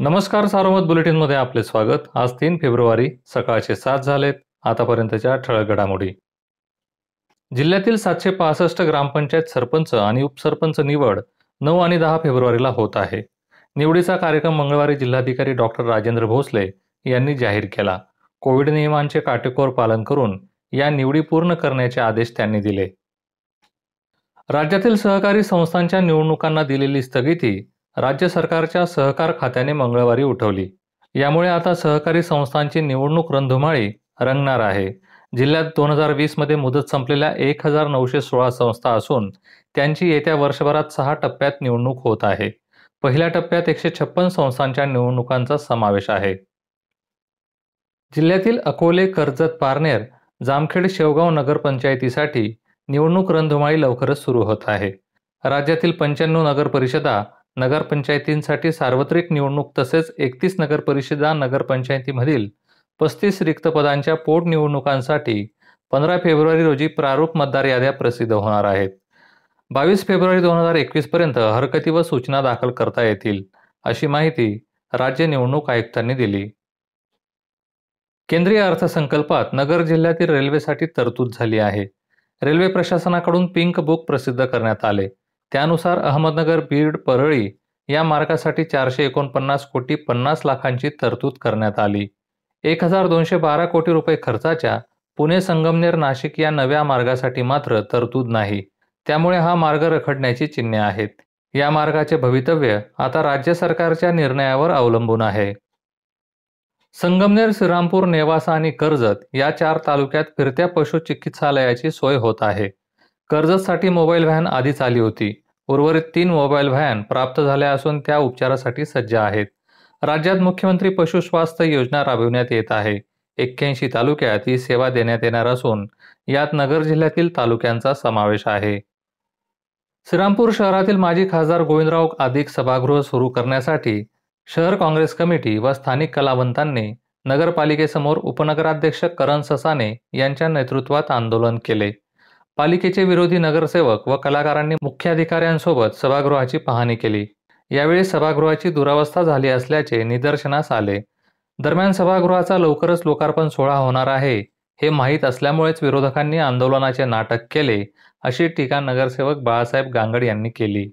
नमस्कार बुलेटिन मध्ये आपले स्वागत आज तीन फेब्रुवारी सकाळचे सात झालेत आतापर्यंतच्या ठळक घडामोडी जिल्ह्यातील सातशे पासष्ट ग्रामपंचायत सरपंच आणि उपसरपंच निवड नऊ आणि दहा फेब्रुवारीला होत आहे निवडीचा कार्यक्रम मंगळवारी जिल्हाधिकारी डॉक्टर राजेंद्र भोसले यांनी जाहीर केला कोविड नियमांचे काटेकोर पालन करून या निवडी पूर्ण करण्याचे आदेश त्यांनी दिले राज्यातील सहकारी संस्थांच्या निवडणुकांना दिलेली स्थगिती राज्य सरकारच्या सहकार खात्याने मंगळवारी उठवली यामुळे आता सहकारी संस्थांची निवडणूक रंधुमाळी रंगणार आहे जिल्ह्यात दोन हजार वीसमध्ये मुदत संपलेल्या एक हजार नऊशे सोळा संस्था असून त्यांची येत्या वर्षभरात सहा टप्प्यात निवडणूक होत आहे पहिल्या टप्प्यात एकशे छप्पन संस्थांच्या निवडणुकांचा समावेश आहे जिल्ह्यातील अकोले कर्जत पारनेर जामखेड शेवगाव नगरपंचायतीसाठी निवडणूक रंधुमाळी लवकरच सुरू होत आहे राज्यातील पंच्याण्णव नगरपरिषदा नगरपंचायतींसाठी सार्वत्रिक निवडणूक तसेच एकतीस नगरपरिषदा नगरपंचायतीमधील पस्तीस रिक्त पदांच्या पोटनिवडणुकांसाठी पंधरा फेब्रुवारी रोजी प्रारूप मतदार याद्या प्रसिद्ध होणार आहेत बावीस फेब्रुवारी दोन हजार पर्यंत हरकती व सूचना दाखल करता येतील अशी माहिती राज्य निवडणूक आयुक्तांनी दिली केंद्रीय अर्थसंकल्पात नगर जिल्ह्यातील रेल्वेसाठी तरतूद झाली आहे रेल्वे प्रशासनाकडून पिंक बुक प्रसिद्ध करण्यात आले त्यानुसार अहमदनगर बीड परळी या मार्गासाठी चारशे एकोणपन्नास कोटी पन्नास लाखांची तरतूद करण्यात आली एक हजार दोनशे बारा कोटी रुपये खर्चाच्या पुणे संगमनेर नाशिक या नव्या मार्गासाठी मात्र तरतूद नाही त्यामुळे हा मार्ग रखडण्याची चिन्हे आहेत या मार्गाचे भवितव्य आता राज्य सरकारच्या निर्णयावर अवलंबून आहे संगमनेर श्रीरामपूर नेवासा आणि कर्जत या चार तालुक्यात फिरत्या पशु चिकित्सालयाची सोय होत आहे कर्जतसाठी मोबाईल व्हॅन आधीच आली होती उर्वरित तीन मोबाईल व्हॅन प्राप्त झाल्या असून त्या उपचारासाठी सज्ज आहेत राज्यात मुख्यमंत्री पशुस्वास्थ्य योजना राबविण्यात येत आहे एक्क्याऐंशी तालुक्यात ही सेवा देण्यात येणार असून यात नगर जिल्ह्यातील तालुक्यांचा समावेश आहे श्रीरामपूर शहरातील माजी खासदार गोविंदराव अधिक सभागृह सुरू करण्यासाठी शहर काँग्रेस कमिटी व स्थानिक कलावंतांनी नगरपालिकेसमोर उपनगराध्यक्ष करण ससाने यांच्या नेतृत्वात आंदोलन केले पालिकेचे विरोधी नगरसेवक व कलाकारांनी मुख्याधिकाऱ्यांसोबत सभागृहाची पाहणी केली यावेळी सभागृहाची दुरावस्था झाली असल्याचे निदर्शनास आले दरम्यान सभागृहाचा लवकरच लोकार्पण सोहळा होणार आहे हे माहीत असल्यामुळेच विरोधकांनी आंदोलनाचे नाटक केले अशी टीका नगरसेवक बाळासाहेब गांगड यांनी केली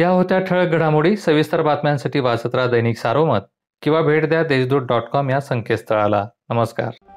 या होत्या ठळक घडामोडी सविस्तर बातम्यांसाठी वाचत दैनिक सारोमत किंवा भेट द्या देशदूत डॉट कॉम या संकेतस्थळाला नमस्कार